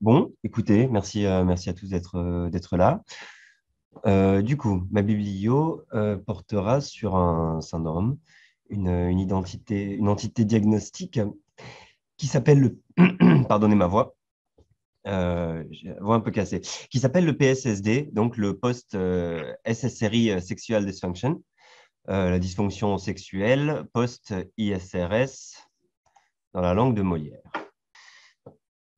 Bon, écoutez, merci, euh, merci à tous d'être euh, là. Euh, du coup, ma biblio portera sur un syndrome, une, identité, une entité diagnostique qui s'appelle le... Pardonnez ma voix. voix un peu cassée, qui s'appelle le PSSD, donc le post-SSRI sexual dysfunction, la dysfonction sexuelle post-ISRS dans la langue de Molière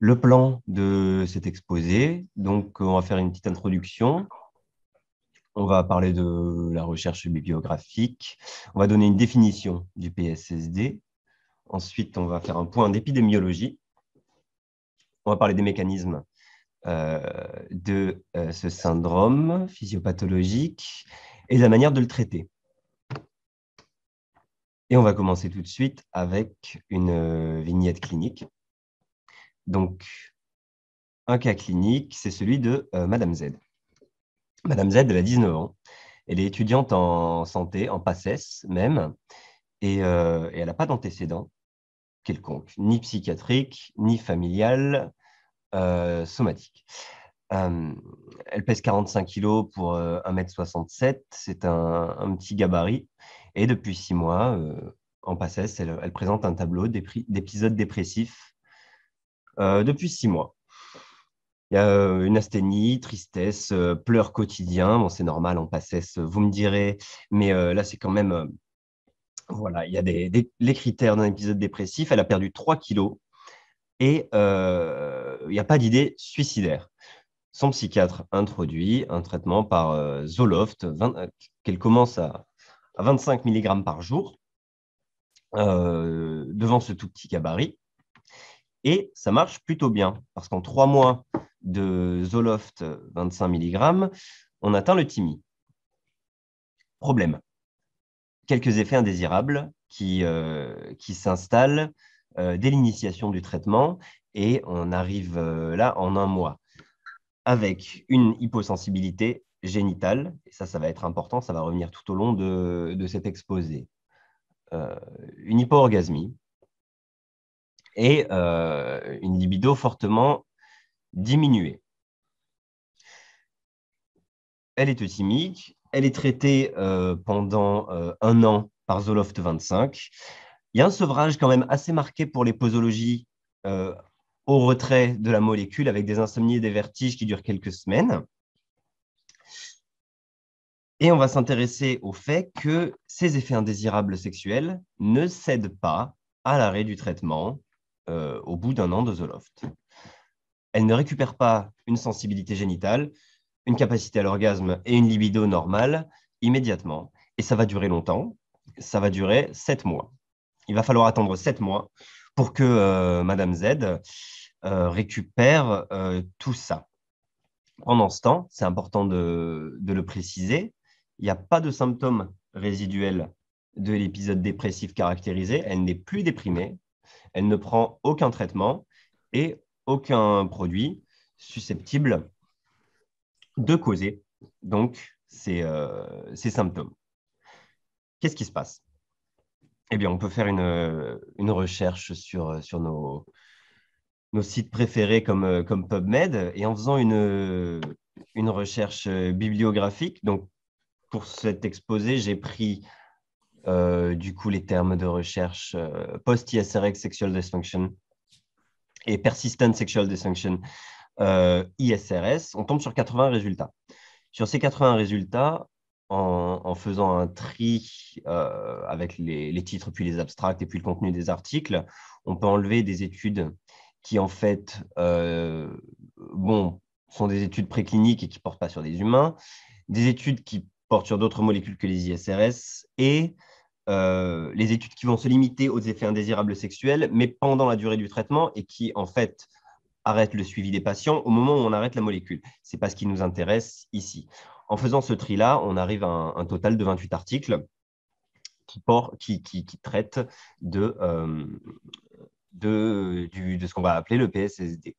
le plan de cet exposé. Donc, euh, on va faire une petite introduction. On va parler de la recherche bibliographique. On va donner une définition du PSSD. Ensuite, on va faire un point d'épidémiologie. On va parler des mécanismes euh, de euh, ce syndrome physiopathologique et de la manière de le traiter. Et on va commencer tout de suite avec une vignette clinique. Donc, un cas clinique, c'est celui de euh, Madame Z. Madame Z, elle a 19 ans. Elle est étudiante en santé, en PACES même, et, euh, elle n'a pas d'antécédent quelconque, ni psychiatrique, ni familial, euh, somatique. elle pèse 45 kg pour 1m67, c'est un, petit gabarit, et depuis six mois, en PACES, elle, elle présente un tableau d'épisodes dépressifs euh, depuis six mois. Il y a euh, une asthénie, tristesse, euh, pleurs quotidiens. Bon, c'est normal, on passait, vous me direz, mais là, c'est quand même. Voilà, il y a des, les critères d'un épisode dépressif. Elle a perdu 3 kilos et il n'y a pas d'idée suicidaire. Son psychiatre introduit un traitement par Zoloft qu'elle commence à, 25 mg par jour devant ce tout petit gabarit. Et ça marche plutôt bien, parce qu'en trois mois de Zoloft 25 euh, mg, on atteint le TIMI. Problème. Quelques effets indésirables qui, euh, qui s'installent euh, dès l'initiation du traitement, et on arrive là en un mois, avec une hyposensibilité génitale, et ça, ça va être important, ça va revenir tout au long de, de cet exposé. une hypoorgasmie, et euh, une libido fortement diminuée. Elle est euthymique, elle est traitée euh, pendant euh, un an par Zoloft 25. Il y a un sevrage quand même assez marqué pour les posologies au retrait de la molécule avec des insomnies et des vertiges qui durent quelques semaines. Et on va s'intéresser au fait que ces effets indésirables sexuels ne cèdent pas à l'arrêt du traitement euh, au bout d'un an de Zoloft. Elle ne récupère pas une sensibilité génitale, une capacité à l'orgasme et une libido normale immédiatement. Et ça va durer longtemps, ça va durer sept mois. Il va falloir attendre sept mois pour que euh, Madame Z euh, récupère tout ça. Pendant ce temps, c'est important de, de, le préciser, il n'y a pas de symptômes résiduels de l'épisode dépressif caractérisé, elle n'est plus déprimée, elle ne prend aucun traitement et aucun produit susceptible de causer donc ces, euh, symptômes. Qu'est-ce qui se passe Eh bien, on peut faire une, recherche sur, nos, sites préférés euh, comme, PubMed et en faisant une, une recherche euh, bibliographique. Donc, pour cet exposé, j'ai pris euh, du coup les termes de recherche euh, post-ISRX sexual dysfunction et persistent sexual dysfunction euh, ISRS, on tombe sur 80 résultats. Sur ces 80 résultats, en, faisant un tri avec les, titres, puis les abstracts et puis le contenu des articles, on peut enlever des études qui en fait bon, sont des études précliniques et qui ne portent pas sur des humains, des études qui portent sur d'autres molécules que les ISRS et euh, les études qui vont se limiter aux effets indésirables sexuels, mais pendant la durée du traitement et qui, en fait, arrêtent le suivi des patients au moment où on arrête la molécule. Ce n'est pas ce qui nous intéresse ici. En faisant ce tri-là, on arrive à un, total de 28 articles qui, qui, traitent de, euh, de, ce qu'on va appeler le PSSD.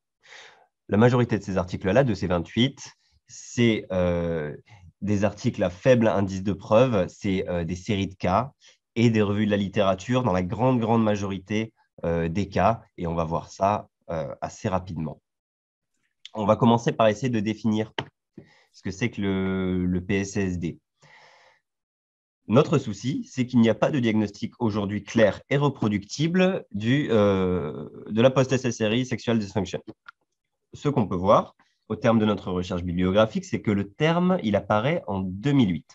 La majorité de ces articles-là, de ces 28, c'est euh, des articles à faible indice de preuve, c'est des séries de cas, et des revues de la littérature dans la grande, grande majorité euh, des cas. Et on va voir ça euh, assez rapidement. On va commencer par essayer de définir ce que c'est que le, le PSSD. Notre souci, c'est qu'il n'y a pas de diagnostic aujourd'hui clair et reproductible du, euh, de la post-SSRI sexual dysfunction. Ce qu'on peut voir au terme de notre recherche bibliographique, c'est que le terme, il apparaît en 2008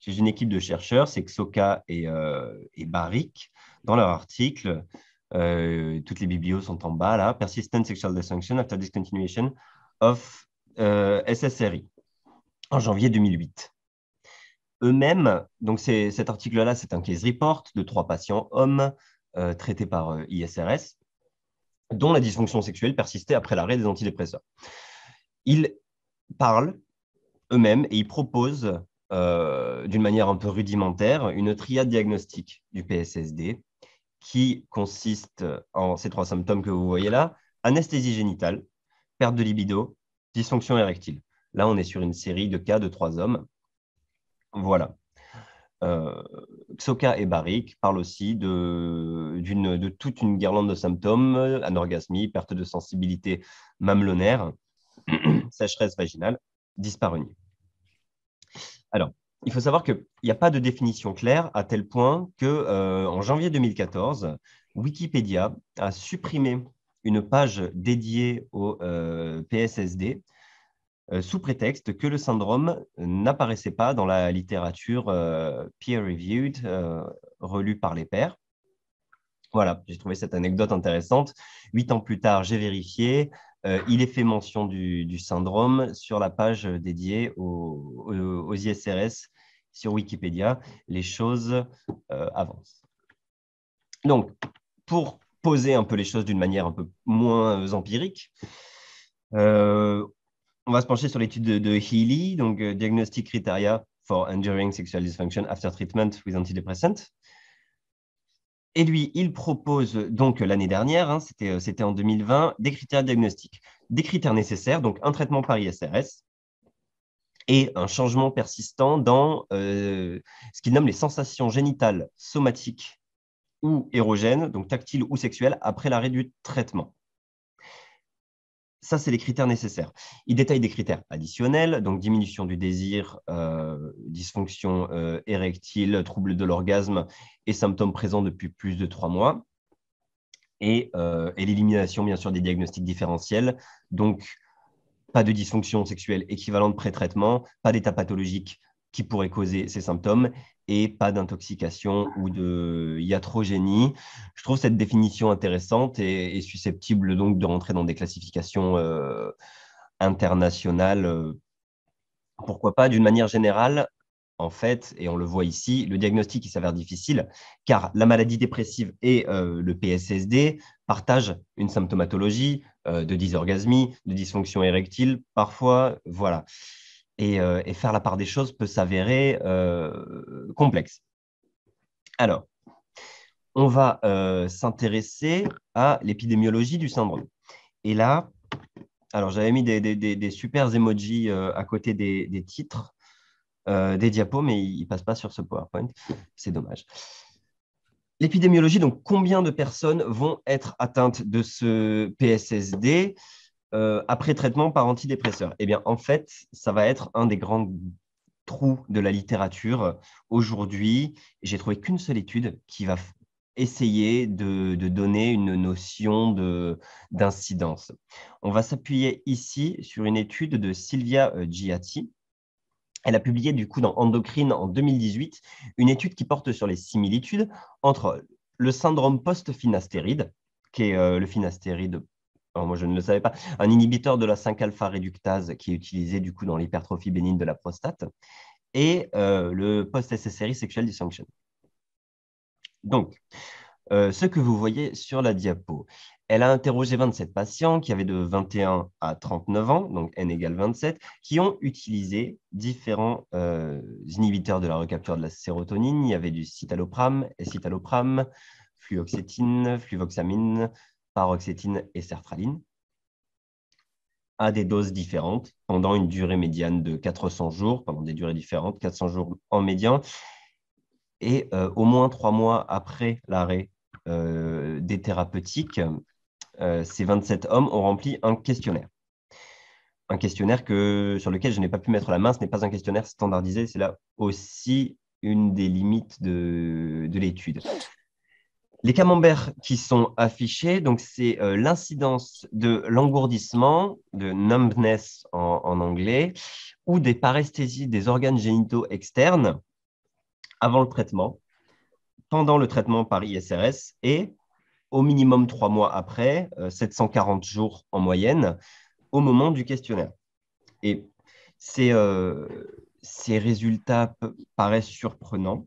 chez une équipe de chercheurs, c'est que Soka et, euh, Barrick, dans leur article, euh, toutes les biblios sont en bas là, Persistent Sexual Dysfunction After Discontinuation of euh, SSRI, en janvier 2008. Eux-mêmes, donc cet article-là, c'est un case report de trois patients hommes euh, traités par ISRS, dont la dysfonction sexuelle persistait après l'arrêt des antidépresseurs. Ils parlent eux-mêmes et ils proposent euh, d'une manière un peu rudimentaire, une triade diagnostique du PSSD qui consiste en ces trois symptômes que vous voyez là, anesthésie génitale, perte de libido, dysfonction érectile. Là, on est sur une série de cas de trois hommes. Voilà. Xoka euh, et Barik parlent aussi de, de, toute une guirlande de symptômes, anorgasmie, perte de sensibilité mamelonnaire, sécheresse vaginale, dyspareunie. Alors, il faut savoir qu'il n'y a pas de définition claire à tel point que euh, en janvier 2014, Wikipédia a supprimé une page dédiée au euh, PSSD euh, sous prétexte que le syndrome n'apparaissait pas dans la littérature peer-reviewed relue par les pairs. Voilà, j'ai trouvé cette anecdote intéressante. Huit ans plus tard, j'ai vérifié. Euh, il est fait mention du, syndrome sur la page euh, dédiée aux, ISRS sur Wikipédia. Les choses euh, avancent. Donc, pour poser un peu les choses d'une manière un peu moins empirique, on va se pencher sur l'étude de, de, Healy, donc Diagnostic Criteria for Enduring Sexual Dysfunction After Treatment with Antidepressants, et lui, il propose donc l'année dernière, hein, euh, c'était en 2020, des critères diagnostiques, des critères nécessaires, donc un traitement par ISRS et un changement persistant dans euh, ce qu'il nomme les sensations génitales somatiques ou érogènes, donc tactiles ou sexuelles, après l'arrêt du traitement ça, c'est les critères nécessaires. Il détaille des critères additionnels, donc diminution du désir, euh, dysfonction euh, érectile, trouble de l'orgasme et symptômes présents depuis plus de trois mois. Et, euh, et l'élimination, bien sûr, des diagnostics différentiels. Donc, pas de dysfonction sexuelle équivalente pré-traitement, pas d'état pathologique qui pourrait causer ces symptômes et pas d'intoxication ou de iatrogénie. Je trouve cette définition intéressante et, susceptible donc de rentrer dans des classifications euh, internationales. Euh, pourquoi pas D'une manière générale, en fait, et on le voit ici, le diagnostic s'avère difficile car la maladie dépressive et euh, le PSSD partagent une symptomatologie de dysorgasmie, de dysfonction érectile, parfois, voilà. Euh, et, faire la part des choses peut s'avérer euh, complexe. Alors, on va euh, s'intéresser à l'épidémiologie du syndrome. Et là, alors j'avais mis des, des, super emojis à côté des, titres, des diapos, mais ils ne passent pas sur ce PowerPoint. C'est dommage. L'épidémiologie, donc combien de personnes vont être atteintes de ce PSSD euh, après traitement par antidépresseur Eh bien, en fait, ça va être un des grands trous de la littérature aujourd'hui. J'ai trouvé qu'une seule étude qui va essayer de, donner une notion d'incidence. On va s'appuyer ici sur une étude de Sylvia euh, Giatti, elle a publié du coup dans Endocrine en 2018 une étude qui porte sur les similitudes entre le syndrome post-finastéride, qui est euh, le finastéride moi je ne le savais pas, un inhibiteur de la 5-alpha réductase qui est utilisé du coup dans l'hypertrophie bénigne de la prostate et euh, le post-SSRI sexual dysfunction. Donc, euh, ce que vous voyez sur la diapo, elle a interrogé 27 patients qui avaient de 21 à 39 ans, donc N égale 27, qui ont utilisé différents euh, inhibiteurs de la recapture de la sérotonine. Il y avait du citalopram, et citalopram, fluoxétine, fluvoxamine, paroxétine et sertraline, à des doses différentes pendant une durée médiane de 400 jours, pendant des durées différentes, 400 jours en médian, et euh, au moins trois mois après l'arrêt euh, des thérapeutiques, euh, ces 27 hommes ont rempli un questionnaire. Un questionnaire que, sur lequel je n'ai pas pu mettre la main, ce n'est pas un questionnaire standardisé, c'est là aussi une des limites de l'étude. Les camemberts qui sont affichés, donc c'est euh, l'incidence de l'engourdissement, de numbness en, anglais, ou des paresthésies des organes génitaux externes avant le traitement, pendant le traitement par ISRS et au minimum trois mois après, 740 euh, jours en moyenne, au moment du questionnaire. Et ces euh, résultats paraissent surprenants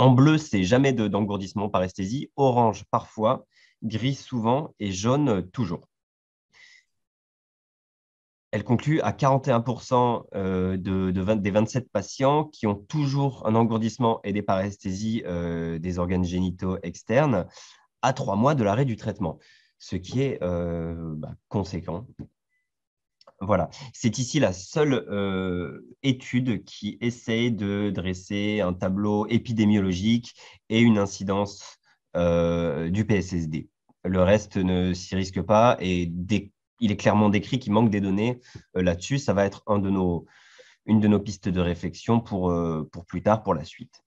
en bleu, c'est jamais d'engourdissement par esthésie, orange parfois, gris souvent et jaune toujours. Elle conclut à 41% euh, des 27 patients qui ont toujours un engourdissement et des paresthésies euh, des organes génitaux externes à trois mois de l'arrêt du traitement, ce qui est euh, bah, conséquent voilà, c'est ici la seule euh, étude qui essaie de dresser un tableau épidémiologique et une incidence euh, du PSSD. Le reste ne s'y risque pas et il est clairement décrit qu'il manque des données euh, là-dessus. Ça va être une de nos pistes de réflexion pour plus tard, pour la suite.